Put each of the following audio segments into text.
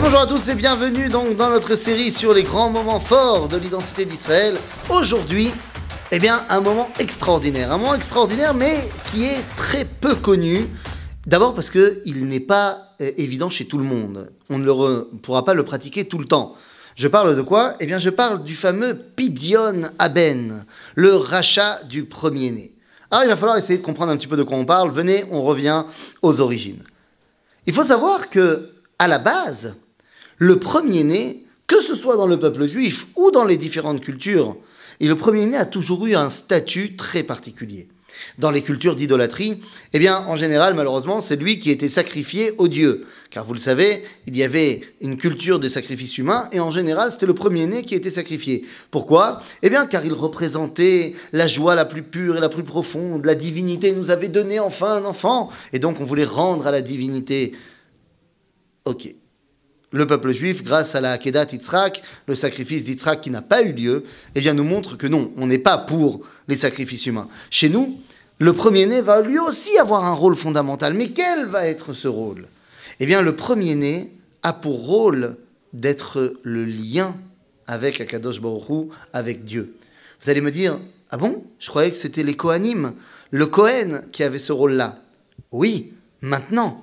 bonjour à tous et bienvenue donc dans notre série sur les grands moments forts de l'identité d'Israël. Aujourd'hui, eh bien, un moment extraordinaire. Un moment extraordinaire mais qui est très peu connu. D'abord parce qu'il n'est pas euh, évident chez tout le monde. On ne pourra pas le pratiquer tout le temps. Je parle de quoi Eh bien, je parle du fameux Pidion Aben, le rachat du premier-né. Alors, il va falloir essayer de comprendre un petit peu de quoi on parle. Venez, on revient aux origines. Il faut savoir que, à la base, le premier-né, que ce soit dans le peuple juif ou dans les différentes cultures, et le premier-né a toujours eu un statut très particulier. Dans les cultures d'idolâtrie, eh bien, en général, malheureusement, c'est lui qui était sacrifié aux dieux. Car vous le savez, il y avait une culture des sacrifices humains, et en général, c'était le premier-né qui était sacrifié. Pourquoi Eh bien, car il représentait la joie la plus pure et la plus profonde. La divinité nous avait donné enfin un enfant, et donc on voulait rendre à la divinité. Ok, le peuple juif, grâce à la hakedat Yitzhak, le sacrifice d'Yitzhak qui n'a pas eu lieu, eh bien nous montre que non, on n'est pas pour les sacrifices humains. Chez nous, le premier-né va lui aussi avoir un rôle fondamental. Mais quel va être ce rôle Eh bien le premier-né a pour rôle d'être le lien avec Akadosh Baruchou, avec Dieu. Vous allez me dire, ah bon Je croyais que c'était les Kohanim, le Kohen qui avait ce rôle-là. Oui, maintenant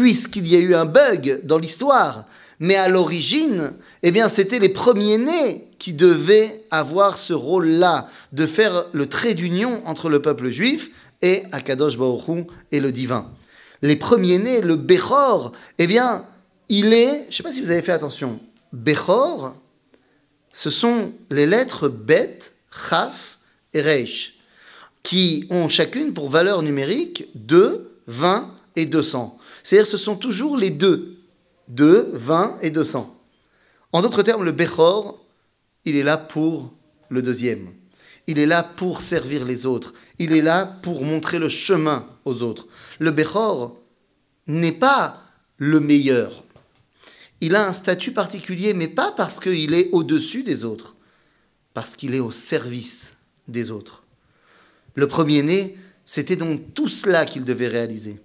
puisqu'il y a eu un bug dans l'histoire. Mais à l'origine, eh bien, c'était les premiers-nés qui devaient avoir ce rôle-là, de faire le trait d'union entre le peuple juif et Akadosh Baruch et le divin. Les premiers-nés, le Bechor, eh bien, il est, je ne sais pas si vous avez fait attention, Bechor, ce sont les lettres Bet, Chaf et Reich, qui ont chacune pour valeur numérique 2, 20 et 200. C'est-à-dire ce sont toujours les deux. 2, 20 et 200. En d'autres termes, le Bechor, il est là pour le deuxième. Il est là pour servir les autres. Il est là pour montrer le chemin aux autres. Le Bechor n'est pas le meilleur. Il a un statut particulier, mais pas parce qu'il est au-dessus des autres, parce qu'il est au service des autres. Le premier-né, c'était donc tout cela qu'il devait réaliser.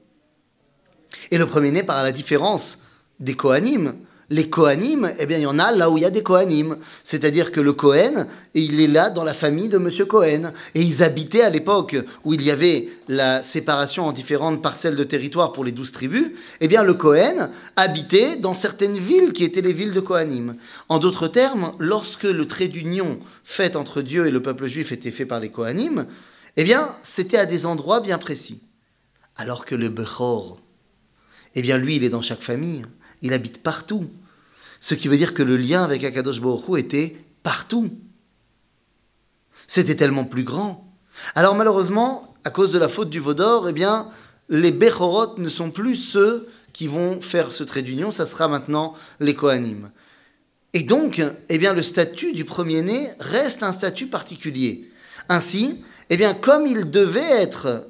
Et le premier-né par la différence des Kohanim. Les Kohanim, eh bien, il y en a là où il y a des Coanimes, C'est-à-dire que le Cohen, il est là dans la famille de M. Cohen. Et ils habitaient à l'époque où il y avait la séparation en différentes parcelles de territoire pour les douze tribus. Eh bien, le Cohen habitait dans certaines villes qui étaient les villes de Kohanim. En d'autres termes, lorsque le trait d'union fait entre Dieu et le peuple juif était fait par les Kohanim, eh bien, c'était à des endroits bien précis. Alors que le Bechor, eh bien lui, il est dans chaque famille, il habite partout. Ce qui veut dire que le lien avec Akadosh Baruch était partout. C'était tellement plus grand. Alors malheureusement, à cause de la faute du Vaudor, eh bien, les Bechorot ne sont plus ceux qui vont faire ce trait d'union, ça sera maintenant les Kohanim. Et donc, eh bien, le statut du premier-né reste un statut particulier. Ainsi, eh bien, comme il devait être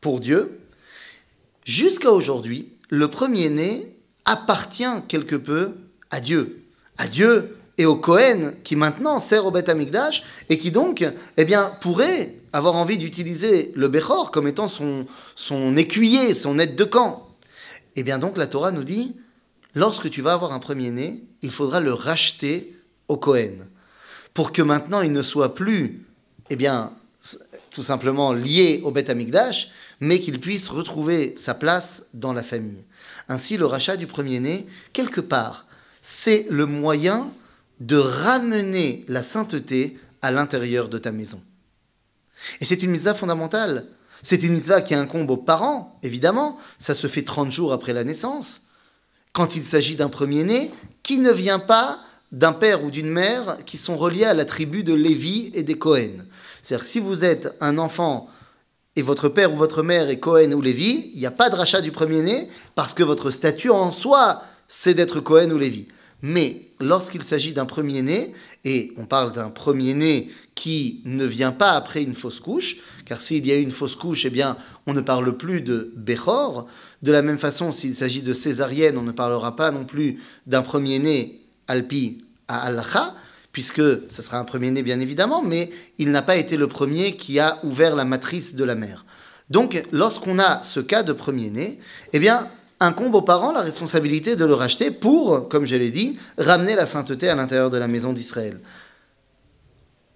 pour Dieu, Jusqu'à aujourd'hui, le premier-né appartient quelque peu à Dieu. À Dieu et au Cohen qui maintenant sert au Beth Amikdash et qui donc eh bien, pourrait avoir envie d'utiliser le Bechor comme étant son, son écuyer, son aide de camp. Et eh bien donc la Torah nous dit, lorsque tu vas avoir un premier-né, il faudra le racheter au Cohen pour que maintenant il ne soit plus eh bien, tout simplement lié au Beth Amikdash, mais qu'il puisse retrouver sa place dans la famille. Ainsi, le rachat du premier-né, quelque part, c'est le moyen de ramener la sainteté à l'intérieur de ta maison. Et c'est une à fondamentale. C'est une à qui incombe aux parents, évidemment. Ça se fait 30 jours après la naissance. Quand il s'agit d'un premier-né qui ne vient pas d'un père ou d'une mère qui sont reliés à la tribu de Lévi et des Cohen. C'est-à-dire si vous êtes un enfant et votre père ou votre mère est Cohen ou Lévi, il n'y a pas de rachat du premier-né parce que votre statut en soi, c'est d'être Cohen ou Lévi. Mais lorsqu'il s'agit d'un premier-né, et on parle d'un premier-né qui ne vient pas après une fausse couche, car s'il y a eu une fausse couche, eh bien, on ne parle plus de Bechor. De la même façon, s'il s'agit de césarienne, on ne parlera pas non plus d'un premier-né alpi à al puisque ce sera un premier-né bien évidemment, mais il n'a pas été le premier qui a ouvert la matrice de la mère. Donc lorsqu'on a ce cas de premier-né, eh bien incombe aux parents la responsabilité de le racheter pour, comme je l'ai dit, ramener la sainteté à l'intérieur de la maison d'Israël.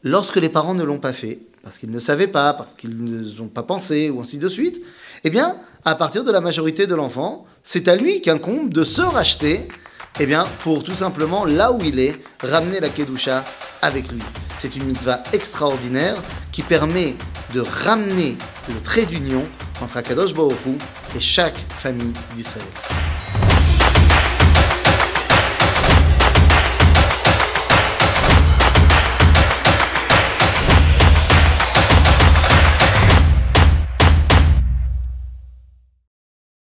Lorsque les parents ne l'ont pas fait, parce qu'ils ne savaient pas, parce qu'ils ne ont pas pensé, ou ainsi de suite, eh bien, à partir de la majorité de l'enfant, c'est à lui qu'incombe de se racheter eh bien, pour tout simplement, là où il est, ramener la Kedusha avec lui. C'est une mitzvah extraordinaire qui permet de ramener le trait d'union entre Akadosh Baruch et chaque famille d'Israël.